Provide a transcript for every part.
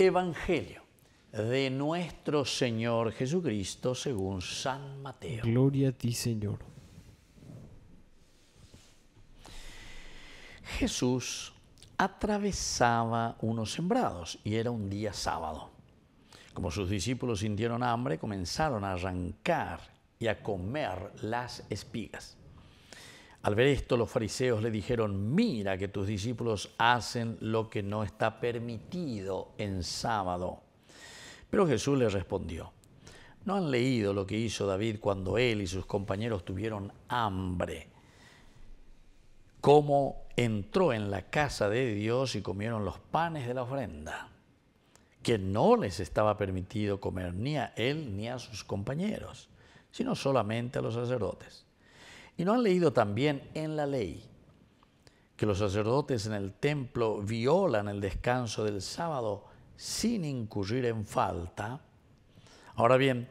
Evangelio de nuestro Señor Jesucristo según San Mateo. Gloria a ti, Señor. Jesús atravesaba unos sembrados y era un día sábado. Como sus discípulos sintieron hambre, comenzaron a arrancar y a comer las espigas. Al ver esto, los fariseos le dijeron, mira que tus discípulos hacen lo que no está permitido en sábado. Pero Jesús les respondió, ¿no han leído lo que hizo David cuando él y sus compañeros tuvieron hambre? Cómo entró en la casa de Dios y comieron los panes de la ofrenda, que no les estaba permitido comer ni a él ni a sus compañeros, sino solamente a los sacerdotes. Y no han leído también en la ley que los sacerdotes en el templo violan el descanso del sábado sin incurrir en falta. Ahora bien,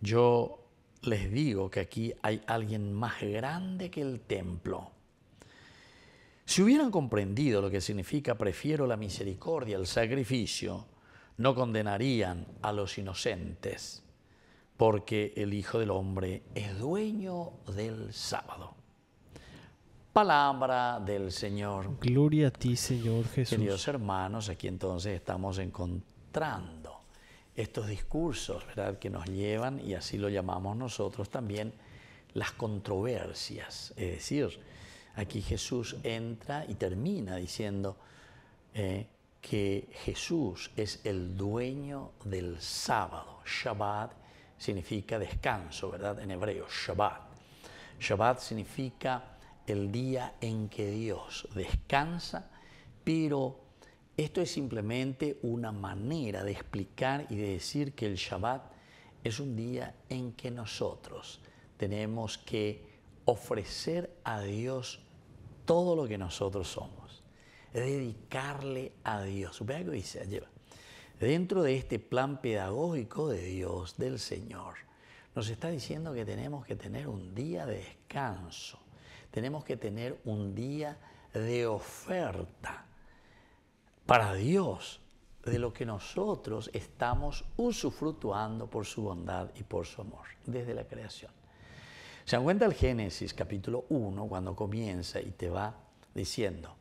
yo les digo que aquí hay alguien más grande que el templo. Si hubieran comprendido lo que significa prefiero la misericordia al sacrificio, no condenarían a los inocentes porque el Hijo del Hombre es dueño del sábado. Palabra del Señor. Gloria a ti, Señor Jesús. Queridos hermanos, aquí entonces estamos encontrando estos discursos ¿verdad? que nos llevan, y así lo llamamos nosotros también, las controversias. Es decir, aquí Jesús entra y termina diciendo eh, que Jesús es el dueño del sábado. Shabbat significa descanso, ¿verdad? En hebreo, Shabbat. Shabbat significa el día en que Dios descansa, pero esto es simplemente una manera de explicar y de decir que el Shabbat es un día en que nosotros tenemos que ofrecer a Dios todo lo que nosotros somos, dedicarle a Dios. Vea que dice, lleva dentro de este plan pedagógico de Dios, del Señor, nos está diciendo que tenemos que tener un día de descanso, tenemos que tener un día de oferta para Dios de lo que nosotros estamos usufructuando por su bondad y por su amor desde la creación. Se dan cuenta el Génesis capítulo 1 cuando comienza y te va diciendo,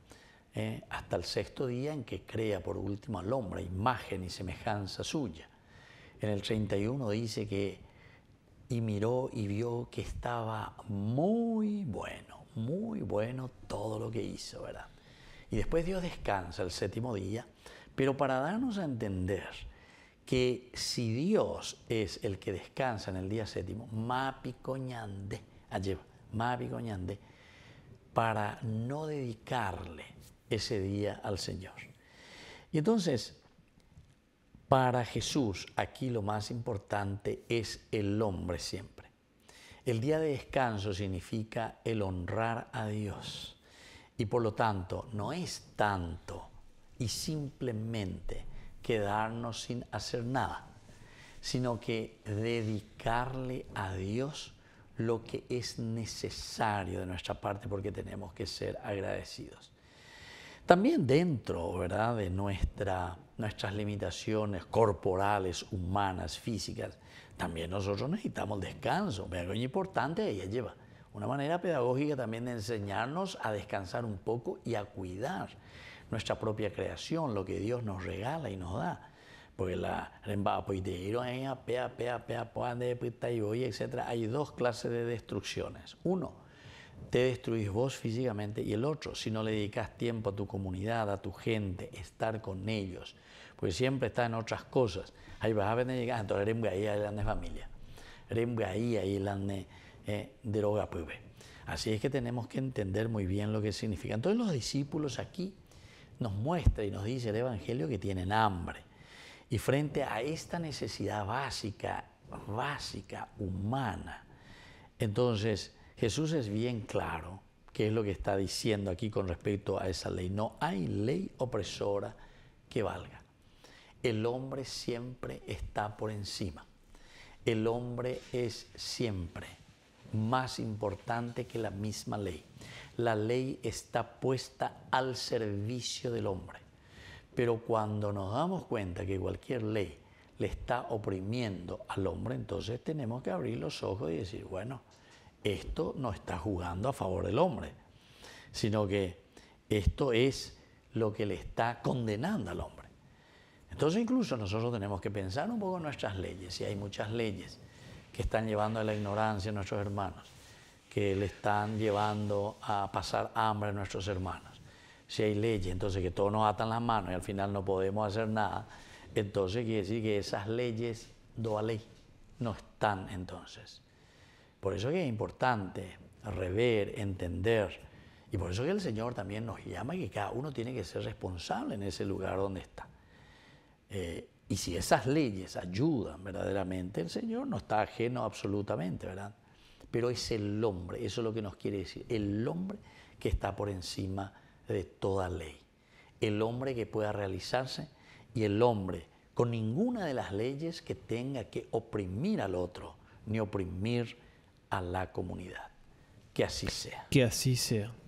¿eh? hasta el sexto día en que crea por último al hombre, imagen y semejanza suya. En el 31 dice que y miró y vio que estaba muy bueno, muy bueno todo lo que hizo, ¿verdad? Y después Dios descansa el séptimo día, pero para darnos a entender que si Dios es el que descansa en el día séptimo, más picoñande para no dedicarle ese día al Señor. Y entonces, para Jesús aquí lo más importante es el hombre siempre. El día de descanso significa el honrar a Dios. Y por lo tanto, no es tanto y simplemente quedarnos sin hacer nada, sino que dedicarle a Dios lo que es necesario de nuestra parte porque tenemos que ser agradecidos también dentro ¿verdad? de nuestra, nuestras limitaciones corporales, humanas, físicas, también nosotros necesitamos descanso. Pero es importante ella lleva. Una manera pedagógica también de enseñarnos a descansar un poco y a cuidar nuestra propia creación, lo que Dios nos regala y nos da. Porque la eh, etcétera, hay dos clases de destrucciones. Uno, te destruís vos físicamente y el otro, si no le dedicas tiempo a tu comunidad, a tu gente, estar con ellos, porque siempre está en otras cosas. Ahí vas a venir y entonces ahí familia, ahí ahí eh, droga pues, Así es que tenemos que entender muy bien lo que significa. Entonces los discípulos aquí nos muestran y nos dice el Evangelio que tienen hambre. Y frente a esta necesidad básica, básica, humana, entonces Jesús es bien claro qué es lo que está diciendo aquí con respecto a esa ley. No hay ley opresora que valga. El hombre siempre está por encima. El hombre es siempre más importante que la misma ley. La ley está puesta al servicio del hombre. Pero cuando nos damos cuenta que cualquier ley le está oprimiendo al hombre, entonces tenemos que abrir los ojos y decir, bueno, esto no está jugando a favor del hombre, sino que esto es lo que le está condenando al hombre. Entonces incluso nosotros tenemos que pensar un poco en nuestras leyes, Si hay muchas leyes que están llevando a la ignorancia a nuestros hermanos, que le están llevando a pasar hambre a nuestros hermanos. Si hay leyes, entonces que todos nos atan las manos y al final no podemos hacer nada, entonces quiere decir que esas leyes, doa ley, no están entonces. Por eso que es importante rever, entender, y por eso que el Señor también nos llama y que cada uno tiene que ser responsable en ese lugar donde está. Eh, y si esas leyes ayudan verdaderamente, el Señor no está ajeno absolutamente, ¿verdad? Pero es el hombre, eso es lo que nos quiere decir, el hombre que está por encima de toda ley, el hombre que pueda realizarse y el hombre con ninguna de las leyes que tenga que oprimir al otro, ni oprimir a la comunidad. Que así sea. Que así sea.